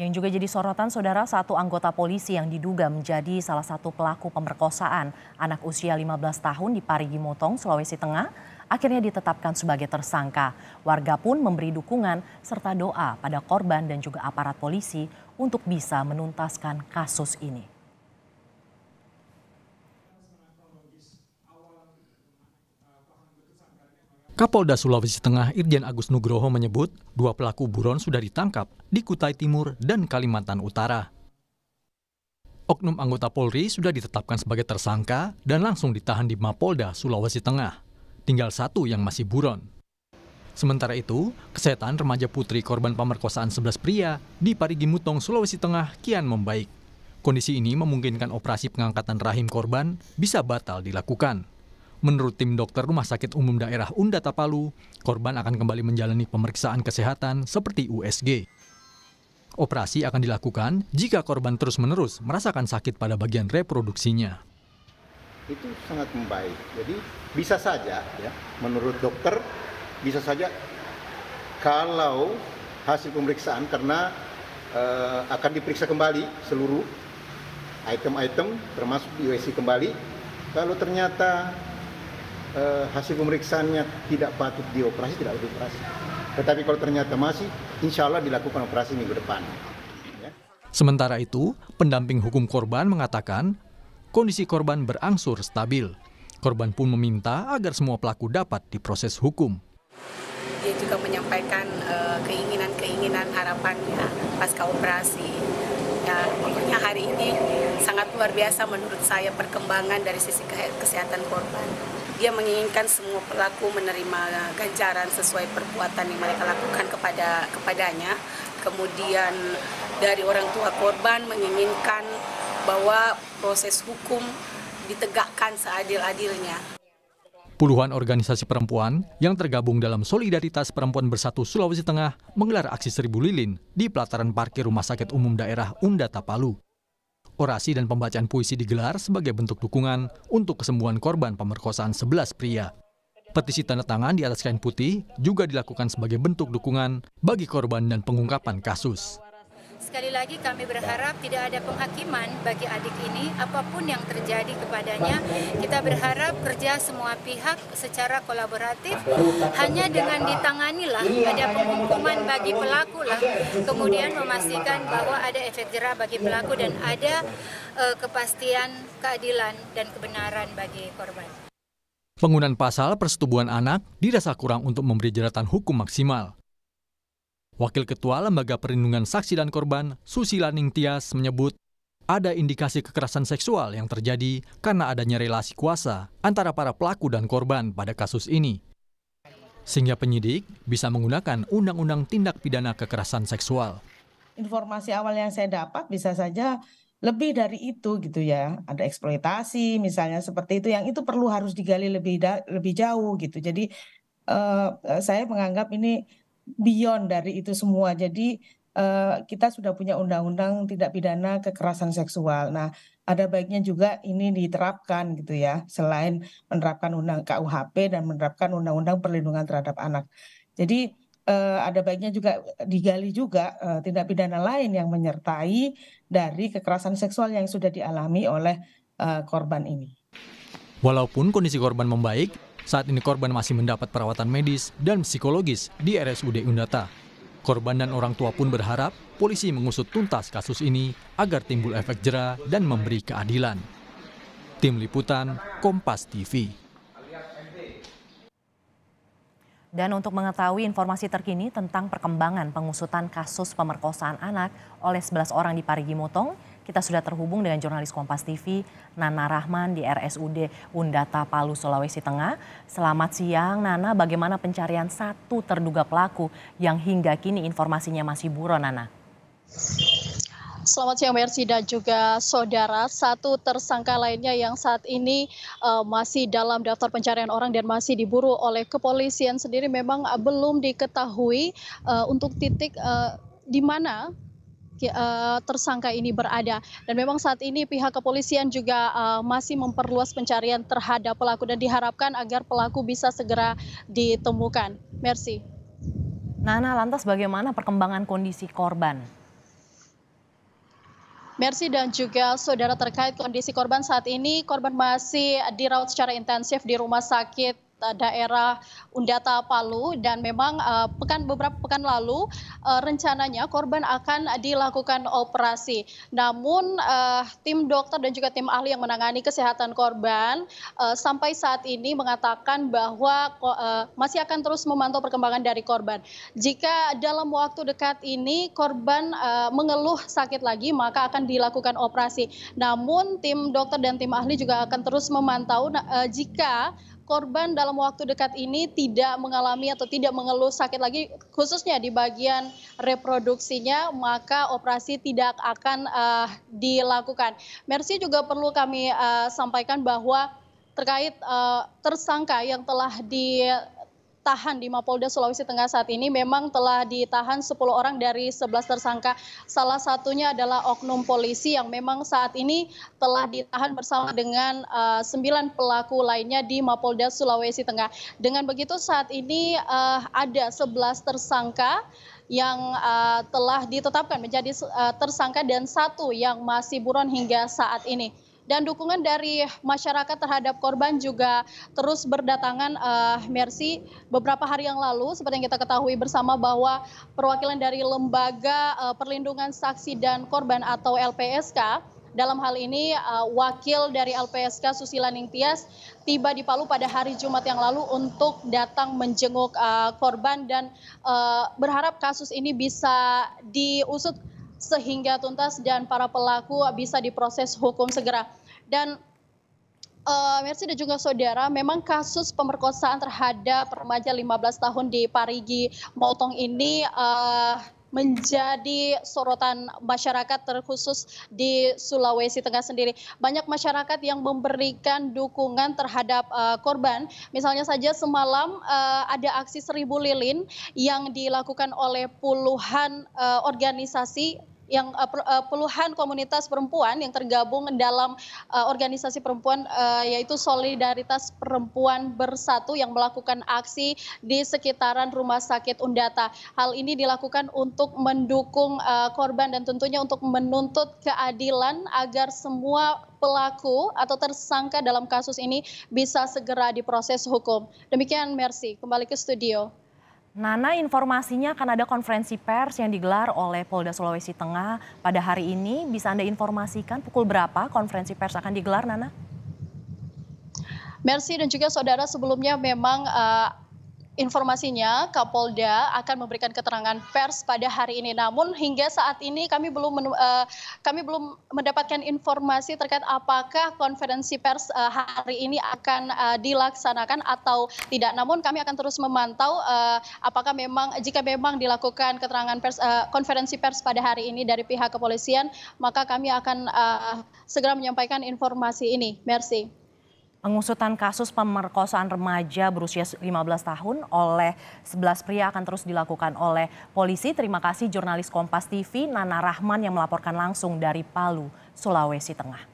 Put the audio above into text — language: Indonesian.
Yang juga jadi sorotan saudara satu anggota polisi yang diduga menjadi salah satu pelaku pemerkosaan anak usia 15 tahun di Parigi Motong, Sulawesi Tengah, akhirnya ditetapkan sebagai tersangka. Warga pun memberi dukungan serta doa pada korban dan juga aparat polisi untuk bisa menuntaskan kasus ini. Kapolda Sulawesi Tengah Irjen Agus Nugroho menyebut dua pelaku buron sudah ditangkap di Kutai Timur dan Kalimantan Utara. Oknum anggota Polri sudah ditetapkan sebagai tersangka dan langsung ditahan di Mapolda, Sulawesi Tengah. Tinggal satu yang masih buron. Sementara itu, kesehatan remaja putri korban pemerkosaan 11 pria di Parigi Mutong, Sulawesi Tengah kian membaik. Kondisi ini memungkinkan operasi pengangkatan rahim korban bisa batal dilakukan. Menurut tim dokter Rumah Sakit Umum Daerah Undata Palu, korban akan kembali menjalani pemeriksaan kesehatan seperti USG. Operasi akan dilakukan jika korban terus-menerus merasakan sakit pada bagian reproduksinya. Itu sangat membaik. Jadi bisa saja ya, menurut dokter bisa saja kalau hasil pemeriksaan karena eh, akan diperiksa kembali seluruh item-item termasuk USG kembali kalau ternyata eh, hasil pemeriksaannya tidak patut dioperasi, tidak patut dioperasi. Tetapi kalau ternyata masih, insya Allah dilakukan operasi minggu depan. Ya. Sementara itu, pendamping hukum korban mengatakan kondisi korban berangsur stabil. Korban pun meminta agar semua pelaku dapat diproses hukum. Dia juga menyampaikan eh, keinginan-keinginan uh, harapannya pasca operasi. Ya, pokoknya hari ini sangat luar biasa menurut saya perkembangan dari sisi kesehatan korban. Dia menginginkan semua pelaku menerima ganjaran sesuai perbuatan yang mereka lakukan kepada kepadanya. Kemudian dari orang tua korban menginginkan bahwa proses hukum ditegakkan seadil-adilnya. Puluhan organisasi perempuan yang tergabung dalam Solidaritas Perempuan Bersatu Sulawesi Tengah menggelar aksi seribu lilin di pelataran parkir Rumah Sakit Umum Daerah Unda Tapalu. Orasi dan pembacaan puisi digelar sebagai bentuk dukungan untuk kesembuhan korban pemerkosaan 11 pria. Petisi tanda tangan di atas kain putih juga dilakukan sebagai bentuk dukungan bagi korban dan pengungkapan kasus. Sekali lagi kami berharap tidak ada penghakiman bagi adik ini apapun yang terjadi kepadanya. Kita berharap kerja semua pihak secara kolaboratif hanya dengan ditanganilah ada penghukuman bagi pelaku lah. Kemudian memastikan bahwa ada efek jerah bagi pelaku dan ada uh, kepastian keadilan dan kebenaran bagi korban. Penggunaan pasal persetubuhan anak dirasa kurang untuk memberi jeratan hukum maksimal. Wakil Ketua Lembaga Perlindungan Saksi dan Korban, Susi Laning Tias, menyebut ada indikasi kekerasan seksual yang terjadi karena adanya relasi kuasa antara para pelaku dan korban pada kasus ini. Sehingga penyidik bisa menggunakan Undang-Undang Tindak Pidana Kekerasan Seksual. Informasi awal yang saya dapat bisa saja lebih dari itu gitu ya. Ada eksploitasi misalnya seperti itu yang itu perlu harus digali lebih lebih jauh gitu. Jadi uh, saya menganggap ini beyond dari itu semua. Jadi eh, kita sudah punya undang-undang tidak pidana kekerasan seksual. Nah, ada baiknya juga ini diterapkan gitu ya, selain menerapkan undang KUHP dan menerapkan undang-undang perlindungan terhadap anak. Jadi eh, ada baiknya juga digali juga eh, tindak pidana lain yang menyertai dari kekerasan seksual yang sudah dialami oleh korban ini. Walaupun kondisi korban membaik, saat ini korban masih mendapat perawatan medis dan psikologis di RSUD Undata. Korban dan orang tua pun berharap polisi mengusut tuntas kasus ini agar timbul efek jera dan memberi keadilan. Tim Liputan, Kompas TV. Dan untuk mengetahui informasi terkini tentang perkembangan pengusutan kasus pemerkosaan anak oleh 11 orang di Parigi Motong, kita sudah terhubung dengan jurnalis Kompas TV, Nana Rahman di RSUD Undata Palu, Sulawesi Tengah. Selamat siang, Nana. Bagaimana pencarian satu terduga pelaku yang hingga kini informasinya masih buron, Nana? Selamat siang Mercy dan juga saudara. Satu tersangka lainnya yang saat ini uh, masih dalam daftar pencarian orang dan masih diburu oleh kepolisian sendiri memang eh, belum diketahui uh, untuk titik uh, di mana Eh, tersangka ini berada. Dan memang saat ini pihak kepolisian juga eh, masih memperluas pencarian terhadap pelaku dan diharapkan agar pelaku bisa segera ditemukan. Merci. Nana, lantas bagaimana perkembangan kondisi korban? Mercy dan juga saudara terkait kondisi korban saat ini, korban masih dirawat secara intensif di rumah sakit Eh, daerah Undata Palu dan memang eh, pekan beberapa pekan lalu eh, rencananya korban akan dilakukan operasi. Namun tim dokter dan juga tim ahli yang menangani kesehatan korban sampai saat ini mengatakan bahwa masih akan terus memantau perkembangan dari korban. Jika dalam waktu dekat ini korban mengeluh sakit lagi maka akan dilakukan operasi. Namun tim dokter dan tim ahli juga akan terus memantau nah, jika korban dalam waktu dekat ini tidak mengalami atau tidak mengeluh sakit lagi khususnya di bagian reproduksinya maka operasi tidak akan uh, dilakukan. Mercy juga perlu kami uh, sampaikan bahwa terkait uh, tersangka yang telah di Tahan di Mapolda Sulawesi Tengah saat ini memang telah ditahan 10 orang dari 11 tersangka. Salah satunya adalah oknum polisi yang memang saat ini telah ditahan bersama dengan uh, eh, 9 pelaku lainnya di Mapolda Sulawesi Tengah. Dengan begitu saat ini uh, ada 11 tersangka yang uh, telah ditetapkan menjadi uh, tersangka dan satu yang masih buron hingga saat ini dan dukungan dari masyarakat terhadap korban juga terus berdatangan uh, Mercy beberapa hari yang lalu seperti yang kita ketahui bersama bahwa perwakilan dari lembaga uh, perlindungan saksi dan korban atau LPSK dalam hal ini uh, wakil dari LPSK Susila Ningtyas tiba di Palu pada hari Jumat yang lalu untuk datang menjenguk uh, korban dan uh, berharap kasus ini bisa diusut sehingga tuntas dan para pelaku bisa diproses hukum segera. Dan uh, Mercy dan juga saudara, memang kasus pemerkosaan terhadap remaja 15 tahun di Parigi Motong ini uh, menjadi sorotan masyarakat terkhusus di Sulawesi Tengah sendiri. Banyak masyarakat yang memberikan dukungan terhadap uh, korban. Misalnya saja semalam uh, ada aksi seribu lilin yang dilakukan oleh puluhan uh, organisasi yang eh, eh, puluhan komunitas perempuan yang tergabung dalam eh, organisasi perempuan yaitu Solidaritas Perempuan Bersatu yang melakukan aksi di sekitaran Rumah Sakit Undata. Hal ini dilakukan untuk mendukung korban dan tentunya untuk menuntut keadilan agar semua pelaku atau tersangka dalam kasus ini bisa segera diproses hukum. Demikian Mercy, kembali ke studio. Nana informasinya akan ada konferensi pers yang digelar oleh Polda Sulawesi Tengah pada hari ini. Bisa Anda informasikan pukul berapa konferensi pers akan digelar Nana? Mercy dan juga saudara sebelumnya memang uh, informasinya Kapolda akan memberikan keterangan pers pada hari ini. Namun hingga saat ini kami belum uh, kami belum mendapatkan informasi terkait apakah konferensi pers uh, hari ini akan uh, dilaksanakan atau tidak. Namun kami akan terus memantau uh, apakah memang jika memang dilakukan keterangan pers uh, konferensi pers pada hari ini dari pihak kepolisian, maka kami akan uh, segera menyampaikan informasi ini. Merci. Pengusutan kasus pemerkosaan remaja berusia 15 tahun oleh 11 pria akan terus dilakukan oleh polisi. Terima kasih jurnalis Kompas TV Nana Rahman yang melaporkan langsung dari Palu, Sulawesi Tengah.